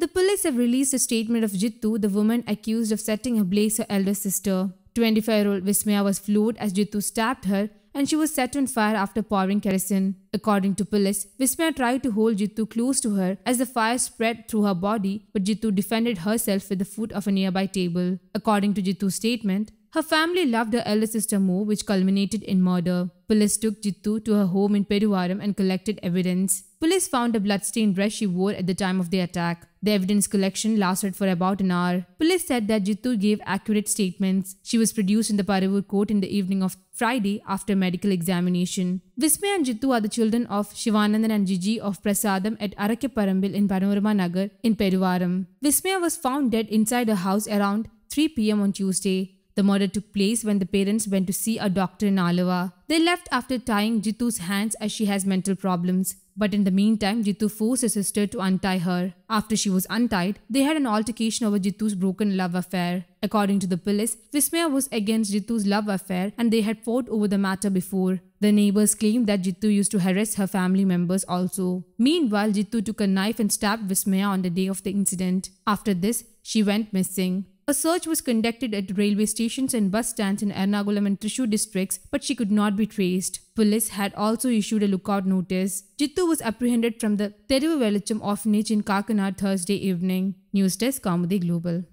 The police have released a statement of Jittu, the woman accused of setting ablaze her elder sister. 25-year-old Vismaya was floored as Jittu stabbed her and she was set on fire after pouring kerosene. According to police, Vismaya tried to hold Jittu close to her as the fire spread through her body, but Jittu defended herself with the foot of a nearby table. According to Jittu's statement, her family loved her elder sister more, which culminated in murder. Police took Jittu to her home in Peruvaram and collected evidence. Police found a bloodstained dress she wore at the time of the attack. The evidence collection lasted for about an hour. Police said that Jittu gave accurate statements. She was produced in the Paravur court in the evening of Friday after medical examination. Vismay and Jittu are the children of Shivanandan and Jiji of Prasadam at Parambil in Panorama Nagar in Peruvaram. Vismaya was found dead inside her house around 3 pm on Tuesday. The murder took place when the parents went to see a doctor in Alawa. They left after tying Jitu's hands as she has mental problems. But in the meantime, Jitu forced her sister to untie her. After she was untied, they had an altercation over Jitu's broken love affair. According to the police, Vismaya was against Jitu's love affair and they had fought over the matter before. The neighbors claimed that Jitu used to harass her family members also. Meanwhile, Jitu took a knife and stabbed Vismaya on the day of the incident. After this, she went missing. A search was conducted at railway stations and bus stands in Ernakulam and Trishu districts, but she could not be traced. Police had also issued a lookout notice. Jittu was apprehended from the Teruvu Velicham orphanage in Kakanad Thursday evening. News Desk Comedy Global.